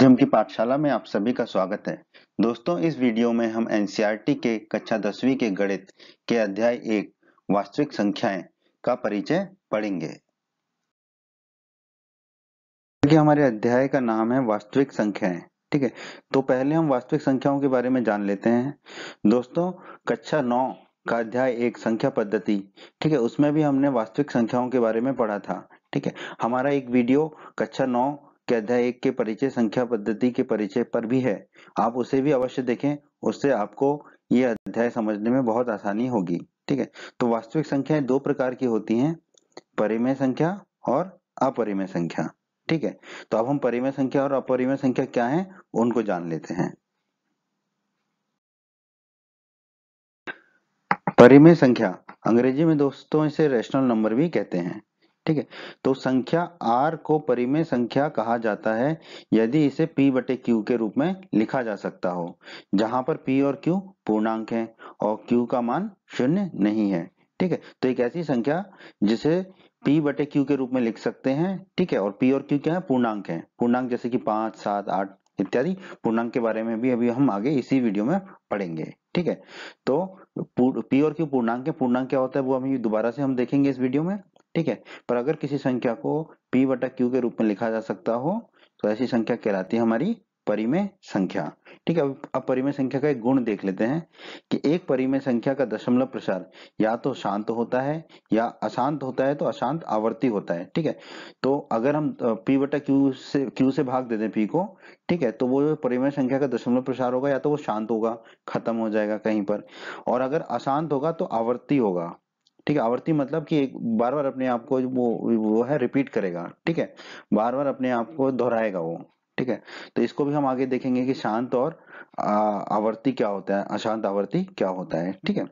धर्म की पाठशाला में आप सभी का स्वागत है दोस्तों इस वीडियो में हम एनसीईआरटी के कक्षा दसवीं के गणित के अध्याय एक वास्तविक संख्याएं का परिचय पढ़ेंगे कि हमारे अध्याय का नाम है वास्तविक संख्याएं ठीक है तो पहले हम वास्तविक संख्याओं के बारे में जान लेते हैं दोस्तों कक्षा नौ का अध्याय एक संख्या पद्धति ठीक है उसमें भी हमने वास्तविक संख्याओं के बारे में पढ़ा था ठीक है हमारा एक वीडियो कक्षा नौ के अध्याय एक के परिचय संख्या पद्धति के परिचय पर भी है आप उसे भी अवश्य देखें उससे आपको ये अध्याय समझने में बहुत आसानी होगी ठीक है तो वास्तविक संख्याएं दो प्रकार की होती हैं परिमेय संख्या और अपरिमेय संख्या ठीक है तो अब हम परिमेय संख्या और अपरिमेय संख्या क्या है उनको जान लेते हैं परिमेय संख्या अंग्रेजी में दोस्तों इसे रेशनल नंबर भी कहते हैं ठीक है तो संख्या आर को परिमेय संख्या कहा जाता है यदि इसे पी बटे क्यू के रूप में लिखा जा सकता हो जहां पर पी और क्यू पूर्णांक है और क्यू का मान शून्य नहीं है ठीक है तो एक ऐसी संख्या जिसे पी बटे क्यू के रूप में लिख सकते हैं ठीक है और पी और क्यू क्या है पूर्णांक है पूर्णांक जैसे कि पांच सात आठ इत्यादि पूर्णांक के बारे में भी अभी हम आगे इसी वीडियो में पढ़ेंगे ठीक है तो पी और क्यू पूर्णांक के पूर्णांक क्या होता है वो हम दोबारा से हम देखेंगे इस वीडियो में ठीक है पर अगर किसी संख्या को पी बटा क्यू के रूप में लिखा जा सकता हो तो ऐसी संख्या कहलाती है हमारी परिमेय संख्या ठीक है अब परिमेय संख्या का एक गुण देख लेते हैं कि एक परिमेय संख्या का दशमलव प्रसार या तो शांत होता है या अशांत होता है तो अशांत आवर्ती होता है ठीक है तो अगर हम पी बटा q से क्यू से भाग दे दें पी को ठीक है तो वो परिमेय संख्या का दशमलव प्रसार होगा या तो वो शांत होगा खत्म हो जाएगा कहीं पर और अगर अशांत होगा तो आवर्ती होगा ठीक है आवर्ती मतलब कि एक बार बार अपने आप को वो वो है रिपीट करेगा ठीक है बार बार अपने आप को दोहराएगा वो ठीक है तो इसको भी हम आगे देखेंगे कि शांत और आवर्ती क्या होता है अशांत आवर्ती क्या होता है ठीक है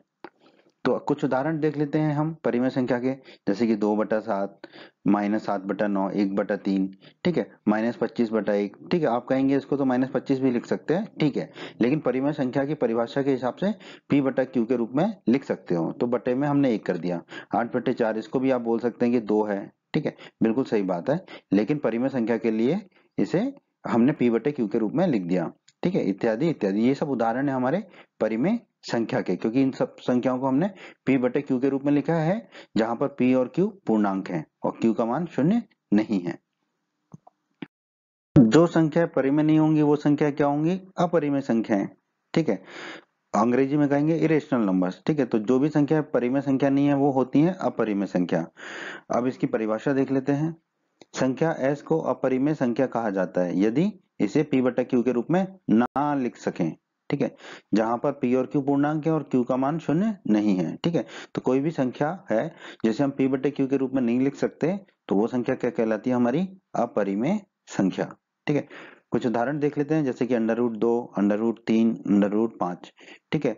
तो कुछ उदाहरण देख लेते हैं हम परिमेय संख्या के जैसे कि दो बटा सात माइनस सात बटा नौ एक बटा तीन ठीक है माइनस पच्चीस बटा एक ठीक है आप कहेंगे इसको तो माइनस पच्चीस भी लिख सकते हैं ठीक है लेकिन परिमेय संख्या की परिभाषा के हिसाब से पी बटा क्यू के रूप में लिख सकते हो तो बटे में हमने एक कर दिया आठ बटे चार इसको भी आप बोल सकते हैं कि दो है ठीक है बिल्कुल सही बात है लेकिन परिमेय संख्या के लिए इसे हमने पी बटे क्यू के रूप में लिख दिया ठीक है इत्यादि इत्यादि ये सब उदाहरण है हमारे परिमेय संख्या के क्योंकि इन सब संख्याओं को हमने p बटे क्यू के रूप में लिखा है जहां पर p और q पूर्णांक हैं और q का मान शून्य नहीं है जो संख्या परिमय नहीं होंगी वो संख्या क्या होंगी अपरिमय संख्याएं ठीक है अंग्रेजी में कहेंगे इरेशनल नंबर्स ठीक है तो जो भी संख्या परिमय संख्या नहीं है वो होती है अपरिमय संख्या अब इसकी परिभाषा देख लेते हैं संख्या एस को अपरिमय संख्या कहा जाता है यदि इसे पी बटा क्यू के रूप में ना लिख सकें ठीक है जहां पर p और q पूर्णांक है और q का मान शून्य नहीं है ठीक है तो कोई भी संख्या है जैसे हम p बटे क्यू के रूप में नहीं लिख सकते तो वो संख्या क्या कहलाती है हमारी अपरिमेय संख्या ठीक है कुछ उदाहरण देख लेते हैं जैसे कि अंडर रूट दो अंडर रूट तीन अंडर रूट पांच ठीक है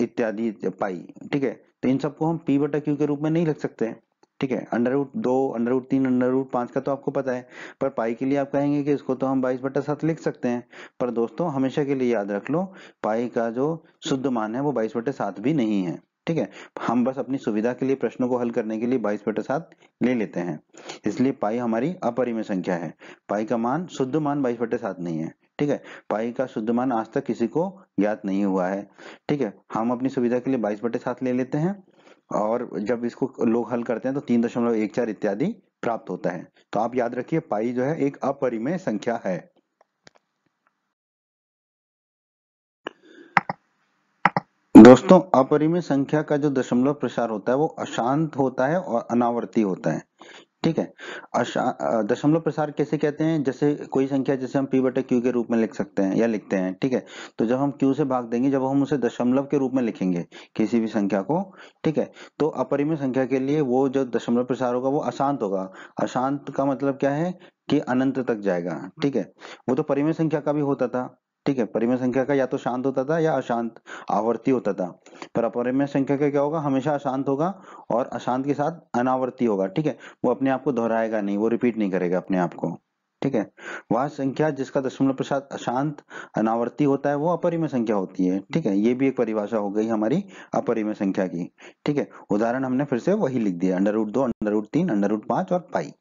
इत्यादि पाई ठीक है तो इन सबको हम पी बटा क्यू के रूप में नहीं लिख सकते ठीक है अंडर रूट दो अंडर रूट तीन अंडर रूट पाँच का तो आपको पता है पर पाई के लिए आप कहेंगे कि इसको तो हम बाईस बटा सात लिख सकते हैं पर दोस्तों हमेशा के लिए याद रख लो पाई का जो शुद्ध मान है वो बाईस बटे सात भी नहीं है ठीक है हम बस अपनी सुविधा के लिए प्रश्नों को हल करने के लिए बाईस बटे सात ले लेते हैं इसलिए पाई हमारी अपरिमेय संख्या है पाई का मान शुद्ध मान बाईस बटे सात नहीं है ठीक है पाई का शुद्ध मान आज तक किसी को ज्ञात नहीं हुआ है ठीक है हम अपनी सुविधा के लिए बाईस बटे सात ले लेते हैं और जब इसको लोग हल करते हैं तो तीन दशमलव एक चार इत्यादि प्राप्त होता है तो आप याद रखिए पाई जो है एक अपरिमेय संख्या है दोस्तों अपरिमेय संख्या का जो दशमलव प्रसार होता है वो अशांत होता है और अनावर्ती होता है ठीक है दशमलव प्रसार कैसे कहते हैं जैसे कोई संख्या जैसे हम पी बटे क्यू के रूप में लिख सकते हैं या लिखते हैं ठीक है तो जब हम क्यू से भाग देंगे जब हम उसे दशमलव के रूप में लिखेंगे किसी भी संख्या को ठीक है तो अपरिमेय संख्या के लिए वो जो दशमलव प्रसार होगा वो अशांत होगा अशांत का मतलब क्या है कि अनंत तक जाएगा ठीक है वो तो परिमेय संख्या का भी होता था ठीक है परिमेय संख्या का या तो शांत होता था या अशांत आवर्ती होता था पर अपरिमेय संख्या का क्या होगा हमेशा अशांत होगा और अशांत के साथ अनावर्ती होगा ठीक है वो अपने आप को दोहराएगा नहीं वो रिपीट नहीं करेगा अपने आप को ठीक है वह संख्या जिसका दशमलव प्रसाद अशांत अनावर्ती होता है वो अपरिमय संख्या होती है ठीक है ये भी एक परिभाषा हो गई हमारी अपरिमय संख्या की ठीक है उदाहरण हमने फिर से वही लिख दिया अंडर रूट दो अंडर रूट तीन अंडर रूट पांच और पाई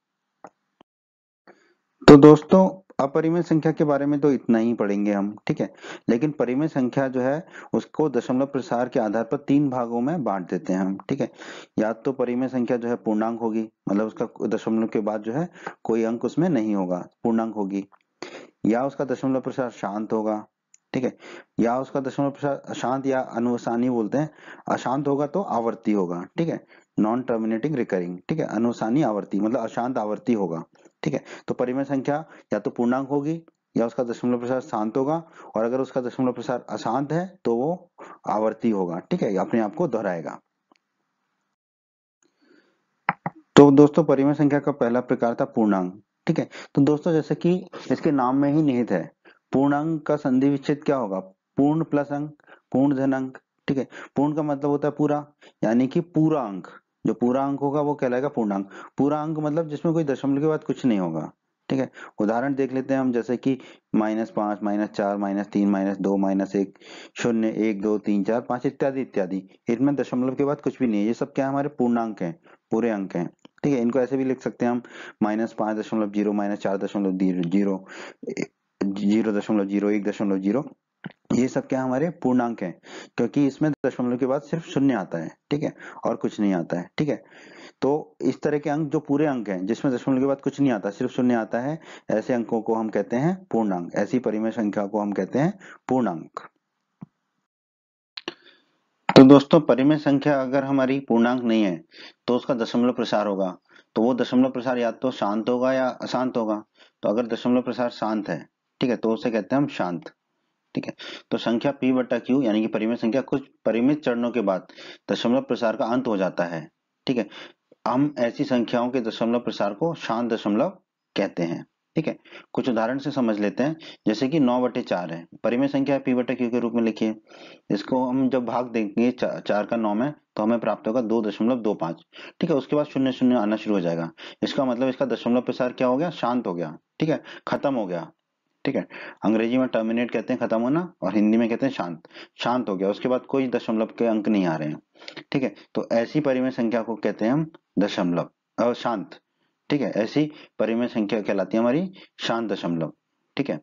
तो दोस्तों अपरिमेय संख्या के बारे में तो इतना ही पढ़ेंगे हम ठीक है लेकिन परिमेय संख्या जो है उसको दशमलव प्रसार के आधार पर तीन भागों में बांट देते हैं हम ठीक है या तो परिमेय संख्या जो है पूर्णांक होगी मतलब उसका दशमलव के बाद जो है कोई अंक उसमें नहीं होगा पूर्णांक होगी या उसका दशमलव प्रसार शांत होगा ठीक है या उसका दशमलव प्रसार अशांत या अनुसानी बोलते हैं अशांत होगा तो आवर्ती होगा ठीक है नॉन टर्मिनेटिंग रिकरिंग ठीक है अनुसानी आवर्ती मतलब अशांत आवर्ती होगा ठीक है तो परिमेय संख्या या तो पूर्णांक होगी या उसका दशमलव प्रसार शांत होगा और अगर उसका दशमलव प्रसार अशांत है तो वो आवर्ती होगा ठीक है अपने आप को दोहराएगा तो दोस्तों परिमेय संख्या का पहला प्रकार था पूर्णांक ठीक है तो दोस्तों जैसे कि इसके नाम में ही निहित है पूर्णांक का संधि विच्छेद क्या होगा पूर्ण प्लस अंक पूर्ण धन अंक ठीक है पूर्ण का मतलब होता है पूरा यानी कि पूरा अंक जो पूरा अंक होगा वो कहलाएगा पूर्णांक पूरा अंक मतलब जिसमें कोई दशमलव के बाद कुछ नहीं होगा ठीक है उदाहरण देख लेते हैं हम जैसे कि माइनस पांच माइनस चार माइनस तीन माइनस दो माइनस एक शून्य एक दो तीन चार पांच इत्यादि इत्यादि इसमें दशमलव के बाद कुछ भी नहीं है ये सब क्या हमारे पूर्णांक है पूरे अंक है ठीक है इनको ऐसे भी लिख सकते हैं हम माइनस पांच दशमलव जीरो माइनस चार दशमलव जीरो जीरो दशमलव जीरो एक दशमलव जीरो ये सब क्या हमारे पूर्णांक हैं क्योंकि इसमें दशमलव के बाद सिर्फ शून्य आता है ठीक है और कुछ नहीं आता है ठीक है तो इस तरह के अंक जो पूरे अंक हैं जिसमें दशमलव के बाद कुछ नहीं आता सिर्फ शून्य आता है ऐसे अंकों को हम कहते हैं पूर्णांक ऐसी परिमेय संख्या को हम कहते हैं पूर्णांक तो दोस्तों परिमय संख्या अगर हमारी पूर्णांक नहीं है तो उसका दशमलव प्रसार होगा तो वो दशमलव प्रसार या तो शांत होगा या अशांत होगा तो अगर दशमलव प्रसार शांत है ठीक है तो उसे कहते हैं हम शांत ठीक है तो संख्या पी बटा क्यू यानी कि परिमित संख्या कुछ परिमित चरणों के बाद दशमलव प्रसार का अंत हो जाता है ठीक है हम ऐसी संख्याओं के दशमलव प्रसार को शांत दशमलव कहते हैं ठीक है कुछ उदाहरण से समझ लेते हैं जैसे कि नौ बटे चार है परिमय संख्या पी बटे क्यू के रूप में लिखिए इसको हम जब भाग देंगे चा, चार का नौ में तो हमें प्राप्त होगा दो दशमलव दो पांच ठीक है उसके बाद शून्य शून्य आना शुरू हो जाएगा इसका मतलब इसका दशमलव प्रसार क्या हो गया शांत हो गया ठीक है खत्म हो गया ठीक है अंग्रेजी में टर्मिनेट कहते हैं खत्म होना और हिंदी में कहते हैं शांत शांत हो गया उसके बाद कोई दशमलव के अंक नहीं आ रहे हैं ठीक है तो ऐसी परिमेय संख्या को कहते हैं हम दशमलव शांत ठीक है ऐसी परिमेय संख्या कहलाती है हमारी शांत दशमलव ठीक है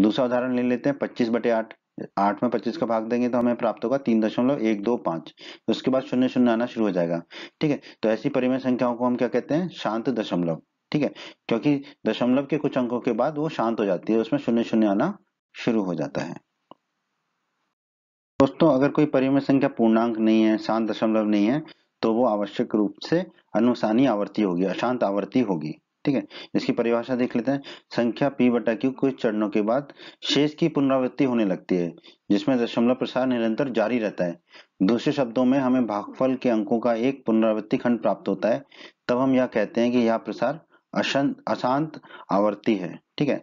दूसरा उदाहरण ले लेते हैं पच्चीस बटे आठ आठ में पच्चीस का भाग देंगे तो हमें प्राप्त होगा तीन दशमलव एक दो पांच उसके बाद शून्य शून्य आना शुरू हो जाएगा ठीक है तो ऐसी परिमेय संख्याओं को हम क्या कहते हैं शांत दशमलव ठीक है क्योंकि दशमलव के कुछ अंकों के बाद वो शांत हो जाती है उसमें शून्य शून्य आना शुरू हो जाता है दोस्तों अगर कोई परिमेय संख्या पूर्णांक नहीं है शांत दशमलव नहीं है तो वो आवश्यक रूप से अनुसानी आवर्ती होगी अशांत आवर्ती होगी ठीक है इसकी परिभाषा देख लेते हैं संख्या पी बटा क्यू कुछ चरणों के बाद शेष की पुनरावृत्ति होने लगती है जिसमें दशमलव प्रसार निरंतर जारी रहता है दूसरे शब्दों में हमें भागफल के अंकों का एक पुनरावृत्ति खंड प्राप्त होता है तब हम यह कहते हैं कि यह प्रसार अशांत आवर्ती है ठीक है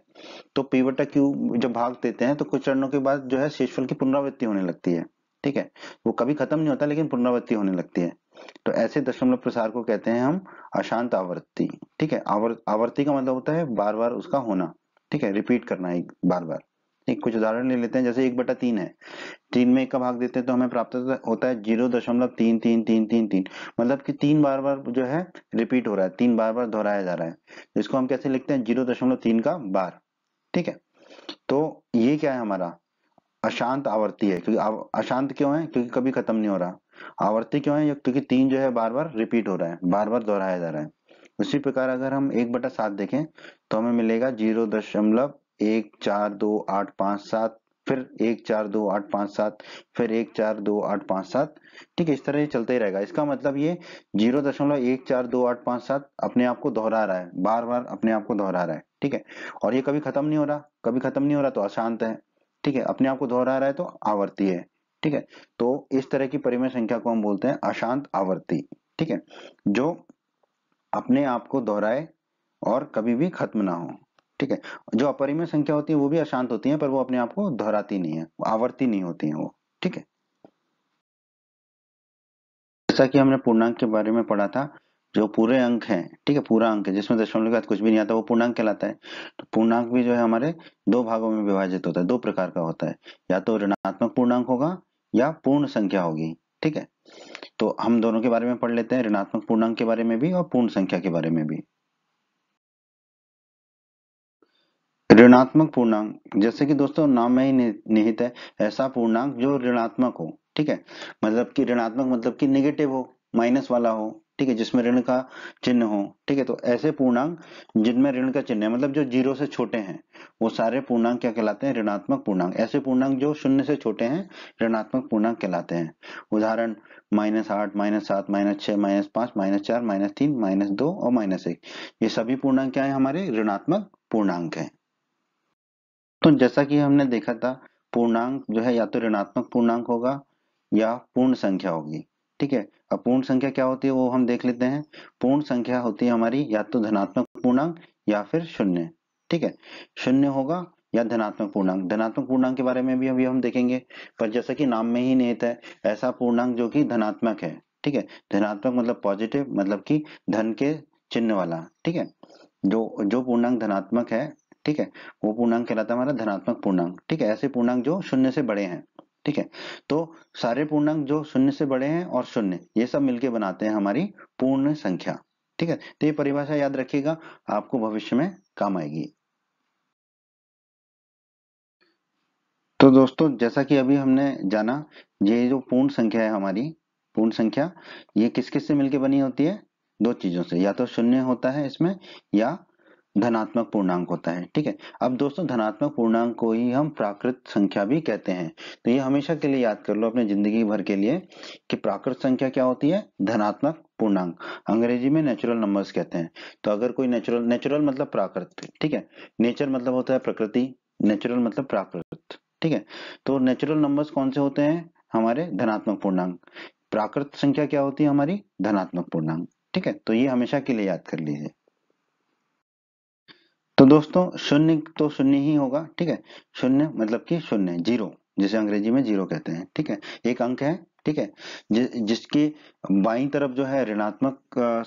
तो पी बटा क्यू जब भाग देते हैं तो कुछ चरणों के बाद जो है शेषफल की पुनरावृत्ति होने लगती है ठीक है वो कभी खत्म नहीं होता लेकिन पुनरावृत्ति होने लगती है तो ऐसे दशमलव प्रसार को कहते हैं हम अशांत आवर्ती ठीक है आवर आवर्ती का मतलब होता है बार बार उसका होना ठीक है रिपीट करना एक बार बार एक कुछ उदाहरण ले लेते हैं जैसे एक बटा तीन है तीन में एक का भाग देते हैं तो हमें प्राप्त होता है जीरो दशमलव तीन तीन तीन तीन तीन मतलब कि तीन बार बार जो है रिपीट हो रहा है तीन बार बार दोहराया जा रहा है तो इसको हम कैसे लिखते हैं जीरो दशमलव तीन का बार ठीक है तो ये क्या है हमारा अशांत आवर्ती है क्योंकि अशांत क्यों है क्योंकि कभी खत्म नहीं हो रहा आवर्ती क्यों है क्योंकि तीन जो है बार बार रिपीट हो रहा है बार बार दोहराया जा रहा है उसी प्रकार अगर हम एक बटा सात देखें तो हमें मिलेगा जीरो दशमलव एक चार दो आठ पांच सात फिर एक चार दो आठ पांच सात फिर एक चार दो आठ पांच सात ठीक है इस तरह चलते ही रहेगा इसका मतलब ये जीरो दशमलव एक चार दो आठ पांच सात अपने आप को दोहरा रहा है बार बार अपने आप को दोहरा रहा है ठीक है और ये कभी खत्म नहीं हो रहा कभी खत्म नहीं हो रहा तो अशांत है ठीक है अपने आप को दोहरा रहा है तो आवर्ती है ठीक है तो इस तरह की परिमय संख्या को हम बोलते हैं अशांत आवर्ती ठीक है जो अपने आप को दोहराए और कभी भी खत्म ना हो ठीक है जो अपरिमेय संख्या होती है वो भी अशांत होती है पर वो अपने आप को दोहराती नहीं है आवर्ती नहीं होती है वो ठीक है जैसा कि हमने पूर्णांक के बारे में पढ़ा था जो पूरे अंक है ठीक है पूरा अंक है जिसमें दशमलव के बाद कुछ भी नहीं आता वो पूर्णांक कहलाता है तो पूर्णांक भी जो है हमारे दो भागों में विभाजित होता है दो प्रकार का होता है या तो ऋणात्मक पूर्णांक होगा या पूर्ण संख्या होगी ठीक है तो हम दोनों के बारे में पढ़ लेते हैं ऋणात्मक पूर्णांक के बारे में भी और पूर्ण संख्या के बारे में भी ऋणात्मक पूर्णांक जैसे कि दोस्तों नाम में ही निहित है ऐसा पूर्णांक जो ऋणात्मक हो ठीक है मतलब कि ऋणात्मक मतलब कि निगेटिव हो माइनस वाला हो ठीक है जिसमें ऋण का चिन्ह हो ठीक है तो ऐसे पूर्णांक जिनमें ऋण का चिन्ह है मतलब जो जीरो से छोटे हैं वो सारे पूर्णांक क्या कहलाते हैं ऋणात्मक पूर्णांक ऐसे पूर्णांक जो शून्य से छोटे हैं ऋणात्मक पूर्णांक कहलाते हैं उदाहरण माइनस आठ माइनस सात माइनस छह माइनस पांच माइनस चार माइनस तीन माइनस दो और माइनस एक ये सभी पूर्णांक क्या है हमारे ऋणात्मक पूर्णांक है तो जैसा कि हमने देखा था पूर्णांक जो है या तो ऋणात्मक पूर्णांक होगा या पूर्ण संख्या होगी ठीक है अब पूर्ण संख्या क्या होती है वो हम देख लेते हैं पूर्ण संख्या होती है हमारी या तो धनात्मक पूर्णांक या फिर शून्य ठीक है शून्य होगा या धनात्मक पूर्णांक धनात्मक पूर्णांक के बारे में भी अभी हम देखेंगे पर जैसा कि नाम में ही नहीं है ऐसा पूर्णांक जो कि धनात्मक है ठीक है धनात्मक मतलब पॉजिटिव मतलब कि धन के चिन्ह वाला ठीक है जो जो पूर्णांक धनात्मक है ठीक है वो पूर्णांक कहलाता है हमारा धनात्मक पूर्णांक ठीक है ऐसे पूर्णांक जो शून्य से बड़े हैं ठीक है तो सारे पूर्णांक जो शून्य से बड़े हैं और शून्य ये सब मिलके बनाते हैं हमारी पूर्ण संख्या ठीक है तो ये परिभाषा याद रखिएगा आपको भविष्य में काम आएगी तो दोस्तों जैसा कि अभी हमने जाना ये जो पूर्ण संख्या है हमारी पूर्ण संख्या ये किस किस से मिलके बनी होती है दो चीजों से या तो शून्य होता है इसमें या धनात्मक पूर्णांक होता है ठीक है अब दोस्तों धनात्मक पूर्णांक को ही हम प्राकृत संख्या भी कहते हैं तो ये हमेशा के लिए याद कर लो अपने जिंदगी भर के लिए कि प्राकृत संख्या क्या होती है धनात्मक पूर्णांक अंग्रेजी में नेचुरल नंबर्स कहते हैं तो अगर कोई नेचुरल नेचुरल मतलब प्राकृत ठीक है नेचर मतलब होता है प्रकृति नेचुरल मतलब प्राकृत ठीक है तो नेचुरल नंबर्स कौन से होते हैं हमारे धनात्मक पूर्णांक प्राकृत संख्या क्या होती है हमारी धनात्मक पूर्णांक ठीक है तो ये हमेशा के लिए याद कर लीजिए तो दोस्तों शून्य तो शून्य ही होगा ठीक है शून्य मतलब कि शून्य जीरो जिसे अंग्रेजी में जीरो कहते हैं ठीक है एक अंक है ठीक है जिसकी बाई तरफ जो है ऋणात्मक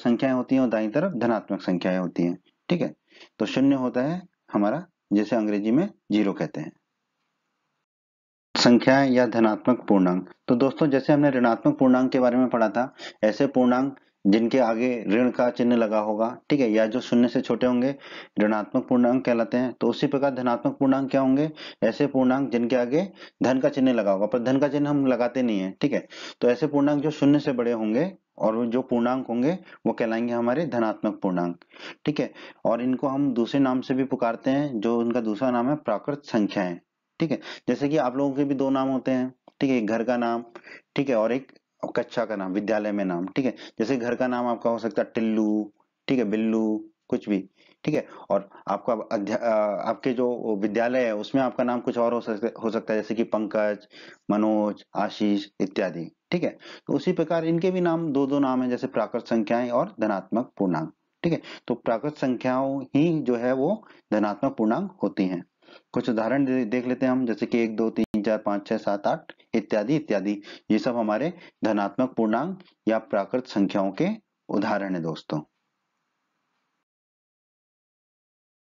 संख्याएं होती हैं और दाई तरफ धनात्मक संख्याएं होती हैं ठीक है तो शून्य होता है हमारा जिसे अंग्रेजी में जीरो कहते हैं संख्या या धनात्मक पूर्णांक तो दोस्तों जैसे हमने ऋणात्मक पूर्णांक के बारे में पढ़ा था ऐसे पूर्णांक जिनके आगे ऋण का चिन्ह लगा होगा ठीक है या जो शून्य से छोटे होंगे ऋणात्मक पूर्णांक कहलाते हैं तो उसी प्रकार धनात्मक पूर्णांक क्या होंगे ऐसे पूर्णांक जिनके आगे धन का चिन्ह लगा होगा पर धन का चिन्ह हम लगाते नहीं है ठीक है तो ऐसे पूर्णांक जो शून्य से बड़े होंगे और जो पूर्णांक होंगे वो कहलाएंगे हमारे धनात्मक पूर्णांक ठीक है और इनको हम दूसरे नाम से भी पुकारते हैं जो उनका दूसरा नाम है प्राकृत संख्या ठीक है जैसे कि आप लोगों के भी दो नाम होते हैं ठीक है एक घर का नाम ठीक है और एक और कक्षा का नाम विद्यालय में नाम ठीक है जैसे घर का नाम आपका हो सकता है टिल्लू ठीक है बिल्लू कुछ भी ठीक है और आपका आपके जो विद्यालय है उसमें आपका नाम कुछ और हो सकता हो सकता है जैसे कि पंकज मनोज आशीष इत्यादि ठीक है तो उसी प्रकार इनके भी नाम दो दो नाम है जैसे प्राकृत संख्याएं और धनात्मक पूर्णांक ठीक है तो प्राकृत संख्याओं ही जो है वो धनात्मक पूर्णांक होती हैं कुछ उदाहरण देख लेते हैं हम जैसे कि एक दो तीन चार पांच छह सात आठ इत्यादि इत्यादि ये सब हमारे धनात्मक पूर्णांक या प्राकृत संख्याओं के उदाहरण है दोस्तों